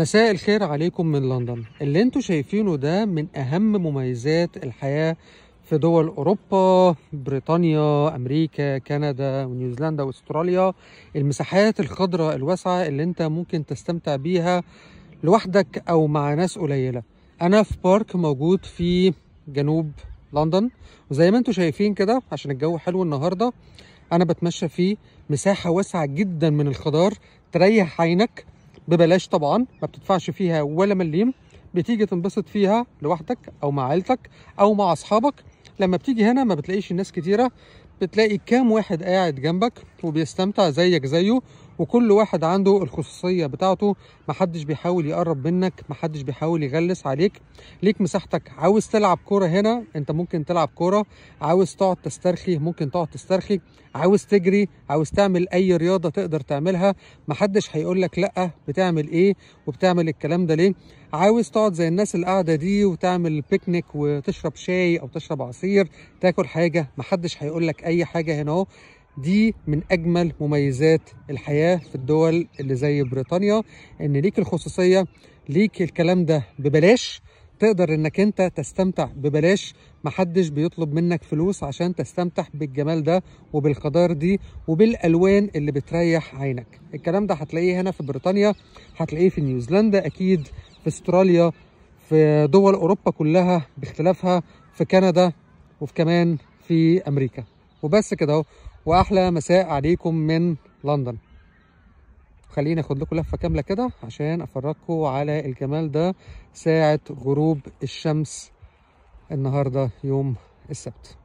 مساء الخير عليكم من لندن اللي انتوا شايفينه ده من اهم مميزات الحياة في دول اوروبا بريطانيا امريكا كندا ونيوزيلندا واستراليا المساحات الخضراء الواسعة اللي انت ممكن تستمتع بيها لوحدك او مع ناس قليلة انا في بارك موجود في جنوب لندن وزي ما انتوا شايفين كده عشان الجو حلو النهاردة انا بتمشى فيه مساحة واسعة جدا من الخضار تريح عينك ببلاش طبعا ما بتدفعش فيها ولا مليم بتيجي تنبسط فيها لوحدك او مع عيلتك او مع اصحابك لما بتيجي هنا ما بتلاقيش الناس كتيره بتلاقي كام واحد قاعد جنبك وبيستمتع زيك زيه وكل واحد عنده الخصوصية بتاعته محدش بيحاول يقرب منك محدش بيحاول يغلس عليك ليك مساحتك عاوز تلعب كورة هنا انت ممكن تلعب كورة عاوز تقعد تسترخي ممكن تقعد تسترخي عاوز تجري عاوز تعمل اي رياضة تقدر تعملها محدش هيقولك لا بتعمل ايه وبتعمل الكلام ده ليه عاوز تقعد زي الناس اللي قاعده دي وتعمل بيكنيك وتشرب شاي او تشرب عصير تاكل حاجه محدش هيقول لك اي حاجه هنا اهو دي من اجمل مميزات الحياه في الدول اللي زي بريطانيا ان ليك الخصوصيه ليك الكلام ده ببلاش تقدر انك انت تستمتع ببلاش محدش بيطلب منك فلوس عشان تستمتع بالجمال ده وبالخضار دي وبالالوان اللي بتريح عينك الكلام ده هتلاقيه هنا في بريطانيا هتلاقيه في نيوزيلندا اكيد في استراليا في دول اوروبا كلها باختلافها في كندا وفي كمان في امريكا وبس كده اهو واحلى مساء عليكم من لندن خليني اخد لكم لفه كامله كده عشان افرجكم على الجمال ده ساعه غروب الشمس النهارده يوم السبت